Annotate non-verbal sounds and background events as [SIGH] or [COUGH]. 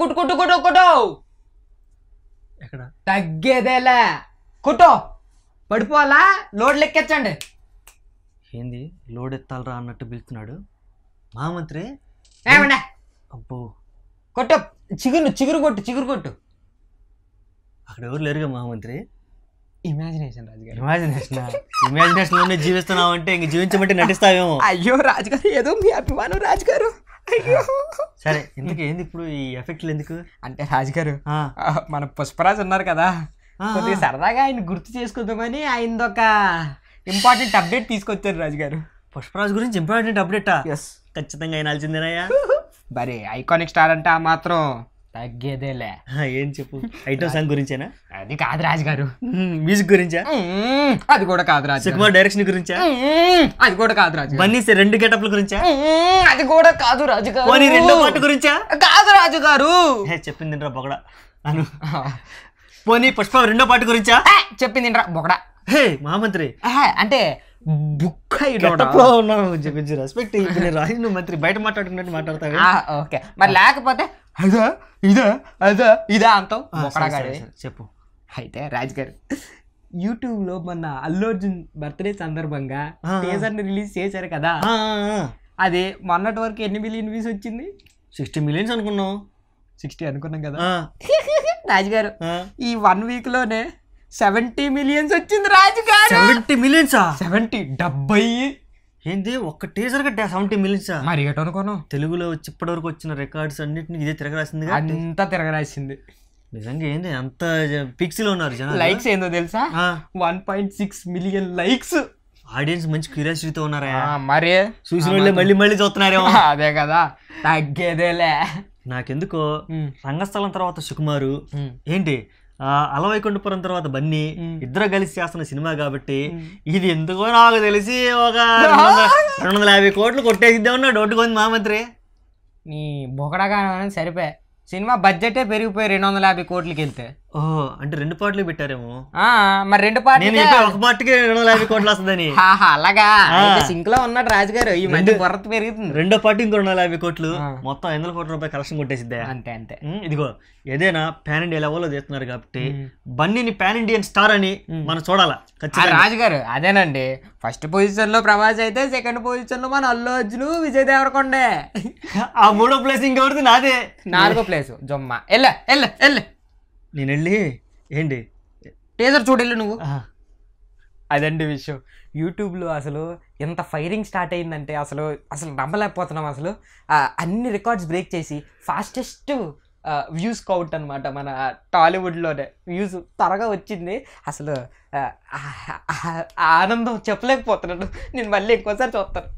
కుట్టు కుట్టు కుట్టు కుట్టు కుట్టు ఎక్కడ తగ్గేదేలే పడిపోవాలా లోడ్ లెక్కించండి ఏంది లోడ్ ఎత్తాలరా అన్నట్టు పిలుస్తున్నాడు మామంత్రి అబ్బో కొట్ట చిగురు చిగురు కొట్టు చిగురు కొట్టు అక్కడ ఎవరు లేరుగా మహామంత్రి ఇమాజినేషన్ రాజుగారు ఇమాజినేషన్ ఇమాజినేషన్ లోనే జీవిస్తున్నావు అంటే ఇంక జీవించమంటే నటిస్తావేమో అయ్యో రాజుగారు ఏదో మీ అభిమానం రాజుగారు అయ్యో సరే ఎందుకు ఏంది ఇప్పుడు ఈ ఎఫెక్ట్లు ఎందుకు అంటే రాజుగారు గారు మన పుష్పరాజు ఉన్నారు కదా కొద్దిగా సరదాగా ఆయన గుర్తు చేసుకుందామని ఆయన ఒక ఇంపార్టెంట్ అప్డేట్ తీసుకొచ్చారు రాజు గారు పుష్పరాజు గురించి ఇంపార్టెంట్ అప్డేటా ఎస్ ఖచ్చితంగా అయినాల్సిందేనాయా మరి [LAUGHS] ఐకానిక్ స్టార్ అంటే ఆ మాత్రం తగ్గేదేలే ఏం చెప్పు ఐటమ్ సాంగ్ గురించేనా అది కాదు రాజు గారు మ్యూజిక్ గురించా అది కూడా కాదు రాజు సినిమా డైరెక్షన్ గురించా అది కూడా కాదు రాజు బన్నీ రెండు గెటప్ల గురించా అది కూడా కాదు రాజు గారు రెండో పాట గురించా కాదు రాజు గారు చెప్పింది రా బొగడ అను పోనీ పుష్ప రెండో పాట గురించా చెప్పింది రా బొగడ హే మహామంత్రి అంటే బుక్ ఉన్నావు చెప్పించి రెస్పెక్ట్ రాజు మంత్రి బయట మాట్లాడుకున్నట్టు మాట్లాడతావు ఓకే మరి లేకపోతే అదా ఇదా అదా ఇదా అంటాం చెప్పు అయితే రాజ్ గారు యూట్యూబ్లో మొన్న అల్లు అర్జున్ బర్త్డే సందర్భంగా ని రిలీజ్ చేశారు కదా అదే మొన్నటి వరకు ఎన్ని మిలియన్ వ్యూస్ వచ్చింది సిక్స్టీ మిలియన్స్ అనుకున్నాం సిక్స్టీ అనుకున్నాం కదా [LAUGHS] రాజు గారు ఈ వన్ వీక్లోనే సెవెంటీ మిలియన్స్ వచ్చింది రాజు గారు సెవెంటీ మిలియన్స్ సెవెంటీ డెబ్బై ఏంది ఒక్క టీజర్ కి సెవెంటీ మిలియన్స్ మరి ఏటో అనుకోను తెలుగులో ఇప్పటి వరకు వచ్చిన రికార్డ్స్ అన్నిటిని ఇదే తిరగరాసింది అంతా తిరగరాసింది నిజంగా ఏంది అంత పిక్స్ లో ఉన్నారు జనాలు లైక్స్ ఏందో తెలుసా one point six million likes audience మంచి క్యూరియాసిటీతో ఉన్నారా మరే చూసిన వాళ్ళే మళ్ళీ మళ్ళీ చూస్తున్నారేమో [LAUGHS] అదే కదా తగ్గేదేలే నాకెందుకో రంగస్థలం తర్వాత సుకుమారు ఏంటి అలవైకుంఠపురం తర్వాత బన్నీ ఇద్దరు కలిసి చేస్తున్న సినిమా కాబట్టి ఇది ఎందుకో నాకు తెలిసి ఒక రెండు వందల [LAUGHS] యాభై కోట్లు కొట్టేసిద్దామన్నా డౌట్ కొంది మామంత్రి నీ బొకడగా సరిపోయా సినిమా బడ్జెటే పెరిగిపోయి రెండు వందల యాభై కోట్లకి వెళ్తే ఓహో అంటే రెండు పాటలు పెట్టారేమో ఆ మరి రెండు పాటలు ఒక పాటకి రెండు యాభై కోట్లు వస్తుందని [LAUGHS] అలాగా సింక్ లో ఉన్నాడు రాజుగారు ఈ మధ్య రెండు- బొరత పెరుగుతుంది రెండో పాటు ఇంకో రెండు యాభై కోట్లు మొత్తం ఐదు వందల కోట్ల రూపాయలు కలెక్షన్ కొట్టేసిద్దా అంతే అంతే ఇదిగో ఏదైనా పాన్ ఇండియా లెవెల్లో చేస్తున్నారు కాబట్టి బన్నీని పాన్ ఇండియన్ స్టార్ అని మనం చూడాలా ఖచ్చితంగా రాజుగారు అదేనండి ఫస్ట్ పొజిషన్ లో ప్రభాస్ అయితే సెకండ్ పొజిషన్ లో మన అల్లు అర్జును విజయ్ దేవరకొండే ఆ మూడో ప్లేస్ ఇంకెవరిది నాదే నాలుగో ప్లేస్ జొమ్మ ఎల్ల ఎల్ల ఎల్ల నేను వెళ్ళి ఏంటి టేజర్ చూడెళ్ళు నువ్వు అదండి విషయం యూట్యూబ్లో అసలు ఎంత ఫైరింగ్ స్టార్ట్ అయిందంటే అసలు అసలు నమ్మలేకపోతున్నాం అసలు అన్ని రికార్డ్స్ బ్రేక్ చేసి ఫాస్టెస్ట్ వ్యూస్ కౌట్ అనమాట మన టాలీవుడ్లోనే వ్యూస్ త్వరగా వచ్చింది అసలు ఆనందం చెప్పలేకపోతున్నాడు నేను మళ్ళీ ఎక్కువసారి చూస్తాను